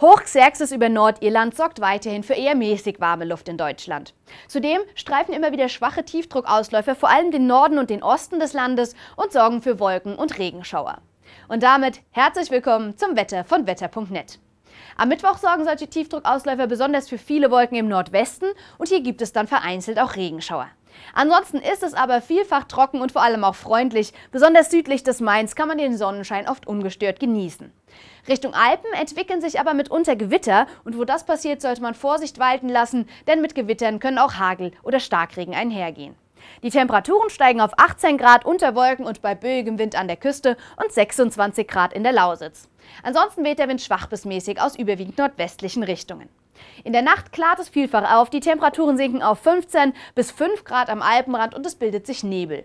Hochxerxes über Nordirland sorgt weiterhin für eher mäßig warme Luft in Deutschland. Zudem streifen immer wieder schwache Tiefdruckausläufer vor allem den Norden und den Osten des Landes und sorgen für Wolken- und Regenschauer. Und damit herzlich willkommen zum Wetter von wetter.net. Am Mittwoch sorgen solche Tiefdruckausläufer besonders für viele Wolken im Nordwesten und hier gibt es dann vereinzelt auch Regenschauer. Ansonsten ist es aber vielfach trocken und vor allem auch freundlich. Besonders südlich des Mains kann man den Sonnenschein oft ungestört genießen. Richtung Alpen entwickeln sich aber mitunter Gewitter und wo das passiert, sollte man Vorsicht walten lassen, denn mit Gewittern können auch Hagel oder Starkregen einhergehen. Die Temperaturen steigen auf 18 Grad unter Wolken und bei böigem Wind an der Küste und 26 Grad in der Lausitz. Ansonsten weht der Wind schwach bis mäßig aus überwiegend nordwestlichen Richtungen. In der Nacht klart es vielfach auf, die Temperaturen sinken auf 15 bis 5 Grad am Alpenrand und es bildet sich Nebel.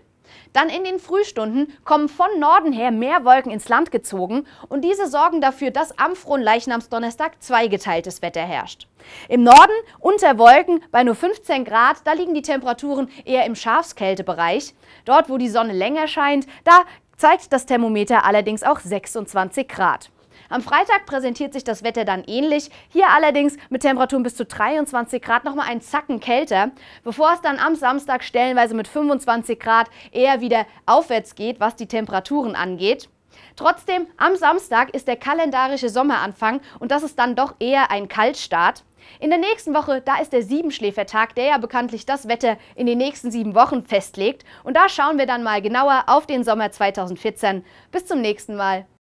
Dann in den Frühstunden kommen von Norden her mehr Wolken ins Land gezogen und diese sorgen dafür, dass am Fronleichnamsdonnerstag zweigeteiltes Wetter herrscht. Im Norden unter Wolken bei nur 15 Grad, da liegen die Temperaturen eher im Schafskältebereich. Dort, wo die Sonne länger scheint, da zeigt das Thermometer allerdings auch 26 Grad. Am Freitag präsentiert sich das Wetter dann ähnlich, hier allerdings mit Temperaturen bis zu 23 Grad nochmal einen Zacken kälter, bevor es dann am Samstag stellenweise mit 25 Grad eher wieder aufwärts geht, was die Temperaturen angeht. Trotzdem, am Samstag ist der kalendarische Sommeranfang und das ist dann doch eher ein Kaltstart. In der nächsten Woche, da ist der Siebenschläfertag, der ja bekanntlich das Wetter in den nächsten sieben Wochen festlegt. Und da schauen wir dann mal genauer auf den Sommer 2014. Bis zum nächsten Mal.